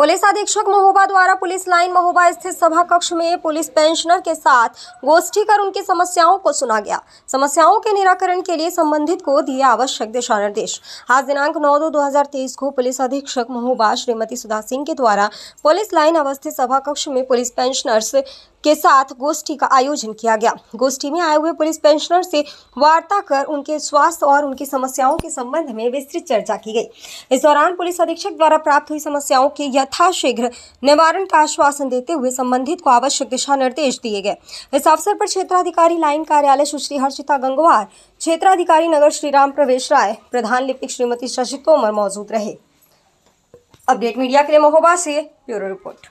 police अधीक्षक महोबा द्वारा police line Mahoba स्थित सभा कक्ष में पुलिस पेंशनर के साथ गोष्ठी कर उनकी समस्याओं को सुना गया समस्याओं के निराकरण के लिए संबंधित को दिए आवश्यक दिशा निर्देश आज दिनांक 9 दो 2023 को पुलिस अधीक्षक महोबा श्रीमती सुधा सिंह के द्वारा पुलिस लाइन अवस्थित सभा कक्ष में पुलिस पेंशनर्स के साथ गोष्ठी का आयोजन किया गया गोष्ठी में आए हुए पुलिस पेंशनर से वार्ता कर उनके स्वास्थ्य और उनकी समस्याओं के संबंध में विस्तृत चर्चा की गई इस दौरान पुलिस अधीक्षक द्वारा प्राप्त हुई समस्याओं के यथाशीघ्र निवारण का आश्वासन देते हुए संबंधित को आवश्यक दिशा निर्देश दिए गए इस अवसर पर क्षेत्राधिकारी लाइन कार्यालय सुश्री हर्षिता गंगवार क्षेत्राधिकारी नगर श्री राम प्रवेश राय प्रधान लिपिक श्रीमती शशि तोमर मौजूद रहे अपडेट मीडिया के लिए महोबा से ब्यूरो रिपोर्ट